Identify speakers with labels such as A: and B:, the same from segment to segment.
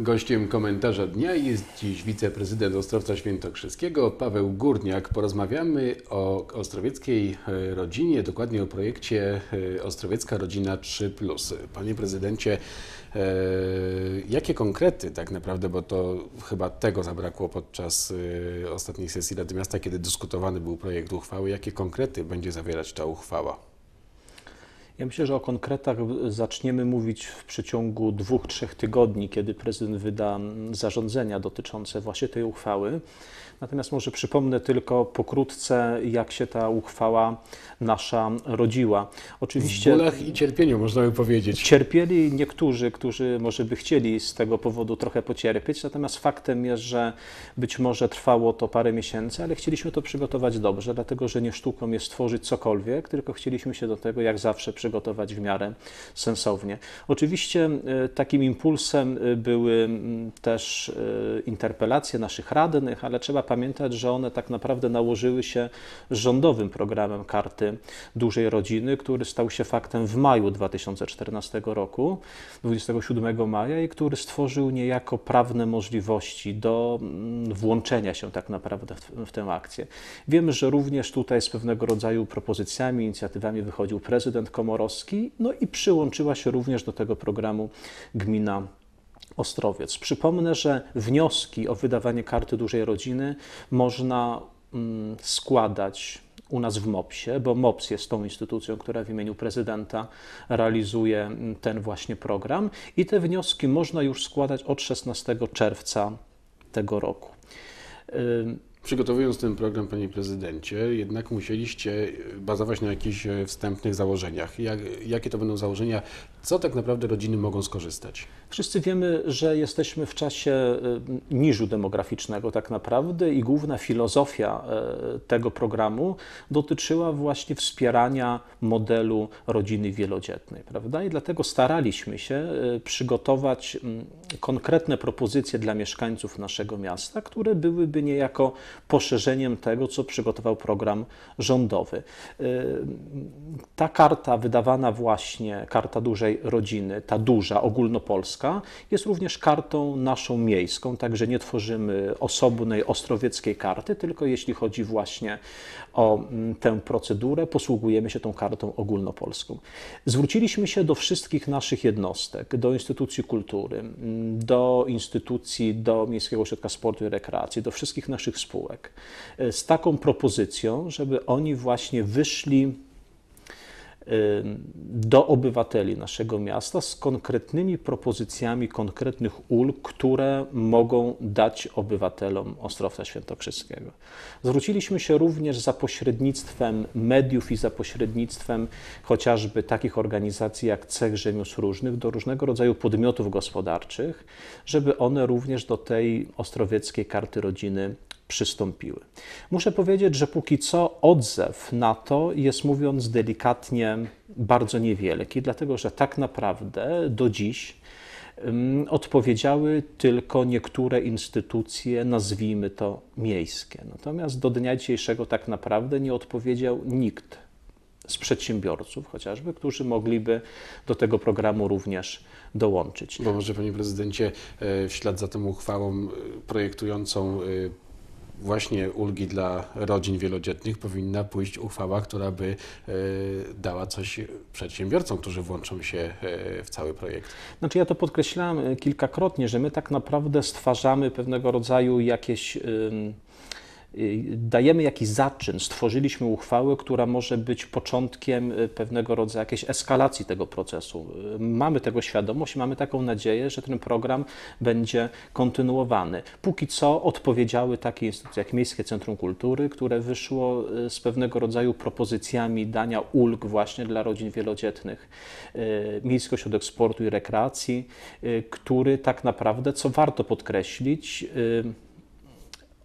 A: Gościem komentarza dnia jest dziś wiceprezydent Ostrowca Świętokrzyskiego Paweł Górniak. Porozmawiamy o ostrowieckiej e, rodzinie, dokładnie o projekcie e, Ostrowiecka Rodzina 3. Panie prezydencie, e, jakie konkrety tak naprawdę, bo to chyba tego zabrakło podczas ostatniej sesji Rady Miasta, kiedy dyskutowany był projekt uchwały, jakie konkrety będzie zawierać ta uchwała?
B: Ja myślę, że o konkretach zaczniemy mówić w przeciągu dwóch, trzech tygodni, kiedy prezydent wyda mm, zarządzenia dotyczące właśnie tej uchwały. Natomiast może przypomnę tylko pokrótce, jak się ta uchwała nasza rodziła. Oczywiście. W bólach
A: i cierpieniu, można by powiedzieć.
B: Cierpieli niektórzy, którzy może by chcieli z tego powodu trochę pocierpieć, natomiast faktem jest, że być może trwało to parę miesięcy, ale chcieliśmy to przygotować dobrze, dlatego że nie sztuką jest tworzyć cokolwiek, tylko chcieliśmy się do tego, jak zawsze, przygotować przygotować w miarę sensownie. Oczywiście e, takim impulsem e, były też e, interpelacje naszych radnych, ale trzeba pamiętać, że one tak naprawdę nałożyły się z rządowym programem Karty Dużej Rodziny, który stał się faktem w maju 2014 roku, 27 maja i który stworzył niejako prawne możliwości do włączenia się tak naprawdę w, w tę akcję. Wiemy, że również tutaj z pewnego rodzaju propozycjami, inicjatywami wychodził prezydent Komor no i przyłączyła się również do tego programu gmina Ostrowiec. Przypomnę, że wnioski o wydawanie karty dużej rodziny można mm, składać u nas w MOPS-ie, bo MOPS jest tą instytucją, która w imieniu prezydenta realizuje mm, ten właśnie program i te wnioski można już składać od 16 czerwca
A: tego roku. Przygotowując ten program, panie prezydencie, jednak musieliście bazować na jakichś e, wstępnych założeniach. Jak, jakie to będą założenia? Co tak naprawdę rodziny mogą skorzystać? Wszyscy wiemy, że jesteśmy w czasie e, niżu
B: demograficznego tak naprawdę i główna filozofia e, tego programu dotyczyła właśnie wspierania modelu rodziny wielodzietnej, prawda? I dlatego staraliśmy się przygotować konkretne propozycje dla mieszkańców naszego miasta, które byłyby niejako poszerzeniem tego, co przygotował program rządowy. Y, ta karta wydawana właśnie, karta dużej rodziny, ta duża, ogólnopolska, jest również kartą naszą miejską, także nie tworzymy osobnej ostrowieckiej karty, tylko jeśli chodzi właśnie o mm, tę procedurę, posługujemy się tą kartą ogólnopolską. Zwróciliśmy się do wszystkich naszych jednostek, do instytucji kultury, mm, do instytucji, do Miejskiego Ośrodka Sportu i Rekreacji, do wszystkich naszych spółek, spółek y, z taką propozycją, żeby oni właśnie wyszli y, do obywateli naszego miasta z konkretnymi propozycjami konkretnych ulg, które mogą dać obywatelom Ostrowca Świętokrzyskiego. Zwróciliśmy się również za pośrednictwem mediów i za pośrednictwem chociażby takich organizacji jak Cech Rzemiosł Różnych do różnego rodzaju podmiotów gospodarczych, żeby one również do tej ostrowieckiej karty rodziny przystąpiły. Muszę powiedzieć, że póki co odzew na to jest, mówiąc delikatnie, bardzo niewielki, dlatego że tak naprawdę do dziś mm, odpowiedziały tylko niektóre instytucje, nazwijmy to miejskie. Natomiast do dnia dzisiejszego tak naprawdę nie odpowiedział nikt z przedsiębiorców chociażby, którzy mogliby do tego programu
A: również dołączyć. Bo może, panie prezydencie, e, w ślad za tą uchwałą e, projektującą e, właśnie ulgi dla rodzin wielodzietnych powinna pójść uchwała, która by e, dała coś przedsiębiorcom, którzy włączą się e, w cały projekt. Znaczy ja to podkreślałem e, kilkakrotnie, że my tak naprawdę stwarzamy pewnego
B: rodzaju jakieś Y, dajemy jakiś zaczyn, stworzyliśmy uchwałę, która może być początkiem y, pewnego rodzaju jakiejś eskalacji tego procesu. Y, mamy tego świadomość i mamy taką nadzieję, że ten program będzie kontynuowany. Póki co odpowiedziały takie instytucje jak Miejskie Centrum Kultury, które wyszło z pewnego rodzaju propozycjami dania ulg właśnie dla rodzin wielodzietnych. Miejski Ośrodek Sportu i Rekreacji, który tak naprawdę, co warto podkreślić,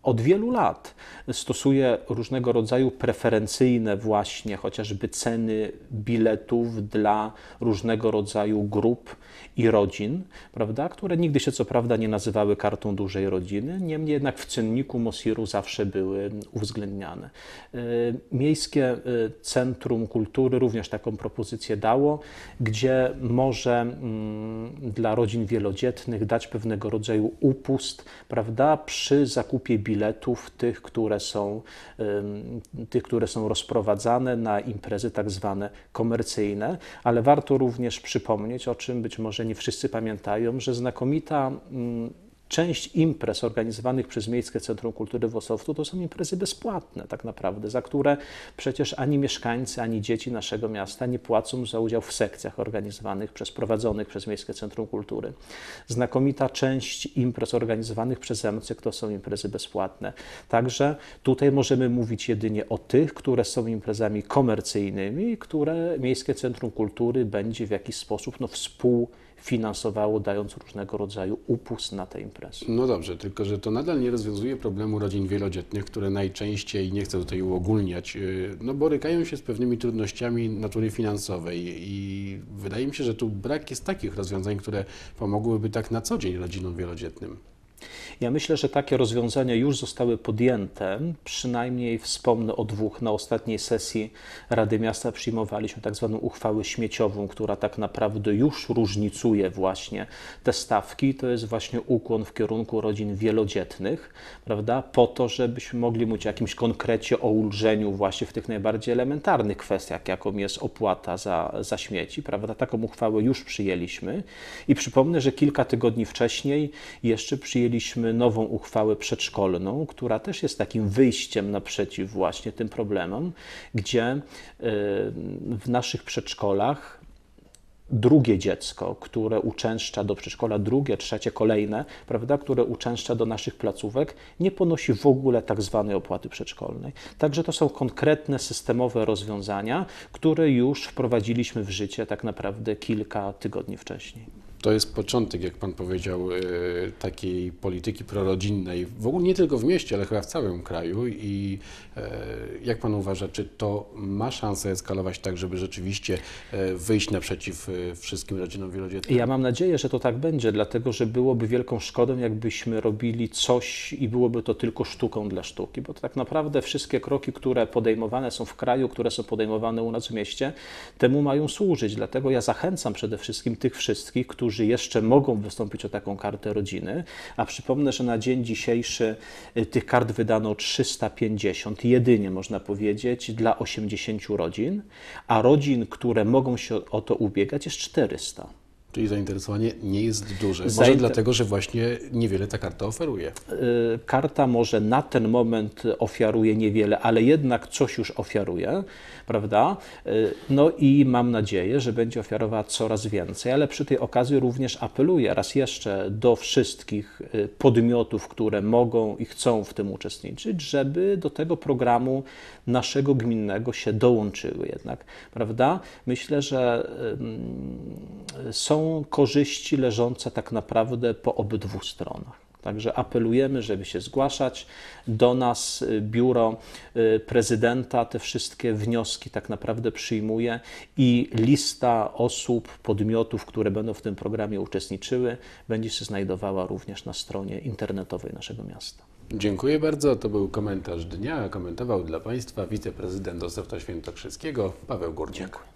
B: od wielu lat stosuje różnego rodzaju preferencyjne właśnie chociażby ceny biletów dla różnego rodzaju grup i rodzin, prawda, które nigdy się co prawda nie nazywały kartą dużej rodziny, niemniej jednak w cenniku Mosiru zawsze były uwzględniane. Y, miejskie y, Centrum Kultury również taką propozycję dało, gdzie może mm, dla rodzin wielodzietnych dać pewnego rodzaju upust, prawda, przy zakupie biletów biletów, tych, które są, tych, które są rozprowadzane na imprezy tak zwane komercyjne, ale warto również przypomnieć, o czym być może nie wszyscy pamiętają, że znakomita mm, Część imprez organizowanych przez Miejskie Centrum Kultury Włocławku to są imprezy bezpłatne tak naprawdę, za które przecież ani mieszkańcy, ani dzieci naszego miasta nie płacą za udział w sekcjach organizowanych przez, prowadzonych przez Miejskie Centrum Kultury. Znakomita część imprez organizowanych przez Emcyk to są imprezy bezpłatne. Także tutaj możemy mówić jedynie o tych, które są imprezami komercyjnymi, które Miejskie Centrum Kultury będzie w jakiś sposób no, współ finansowało, dając różnego rodzaju upust na te imprezy. No dobrze,
A: tylko że to nadal nie rozwiązuje problemu rodzin wielodzietnych, które najczęściej, nie chcę tutaj uogólniać, y, no borykają się z pewnymi trudnościami natury finansowej i wydaje mi się, że tu brak jest takich rozwiązań, które pomogłyby tak na co dzień rodzinom wielodzietnym.
B: Ja myślę, że takie rozwiązania już zostały podjęte. Przynajmniej wspomnę o dwóch. Na ostatniej sesji Rady Miasta przyjmowaliśmy tak zwaną uchwałę śmieciową, która tak naprawdę już różnicuje właśnie te stawki. To jest właśnie ukłon w kierunku rodzin wielodzietnych, prawda? Po to, żebyśmy mogli mówić o jakimś konkrecie, o ulżeniu właśnie w tych najbardziej elementarnych kwestiach, jaką jest opłata za, za śmieci, prawda? Taką uchwałę już przyjęliśmy. I przypomnę, że kilka tygodni wcześniej jeszcze przyjęliśmy przyjęliśmy nową uchwałę przedszkolną, która też jest takim wyjściem naprzeciw właśnie tym problemom, gdzie e, w naszych przedszkolach drugie dziecko, które uczęszcza do przedszkola, drugie, trzecie, kolejne, prawda, które uczęszcza do naszych placówek, nie ponosi w ogóle tak zwanej opłaty przedszkolnej. Także to są konkretne systemowe rozwiązania, które już wprowadziliśmy w życie tak naprawdę kilka tygodni
A: wcześniej to jest początek, jak Pan powiedział, e, takiej polityki prorodzinnej, w ogóle nie tylko w mieście, ale chyba w całym kraju. I e, jak Pan uważa, czy to ma szansę eskalować tak, żeby rzeczywiście e, wyjść naprzeciw wszystkim rodzinom wielodzietnym? Ja mam nadzieję, że to tak będzie, dlatego że byłoby wielką szkodą, jakbyśmy robili coś
B: i byłoby to tylko sztuką dla sztuki, bo tak naprawdę wszystkie kroki, które podejmowane są w kraju, które są podejmowane u nas w mieście, temu mają służyć. Dlatego ja zachęcam przede wszystkim tych wszystkich, którzy którzy jeszcze mogą wystąpić o taką kartę rodziny. A przypomnę, że na dzień dzisiejszy y, tych kart wydano 350, jedynie można powiedzieć, dla 80 rodzin, a rodzin, które mogą się o to ubiegać, jest 400. Czyli zainteresowanie nie jest duże. Może Zainter... dlatego,
A: że właśnie niewiele ta karta oferuje. E,
B: karta może na ten moment ofiaruje niewiele, ale jednak coś już ofiaruje, prawda? E, no i mam nadzieję, że będzie ofiarowała coraz więcej, ale przy tej okazji również apeluję raz jeszcze do wszystkich e, podmiotów, które mogą i chcą w tym uczestniczyć, żeby do tego programu naszego gminnego się dołączyły jednak, prawda? Myślę, że są korzyści leżące tak naprawdę po obydwu stronach. Także apelujemy, żeby się zgłaszać do nas, y, biuro y, prezydenta te wszystkie wnioski tak naprawdę przyjmuje i lista osób, podmiotów, które będą w tym programie uczestniczyły, będzie się znajdowała również na stronie internetowej naszego
A: miasta. Dziękuję bardzo. To był komentarz dnia. Komentował dla Państwa wiceprezydent Ostrowta Świętokrzyskiego Paweł Górniak.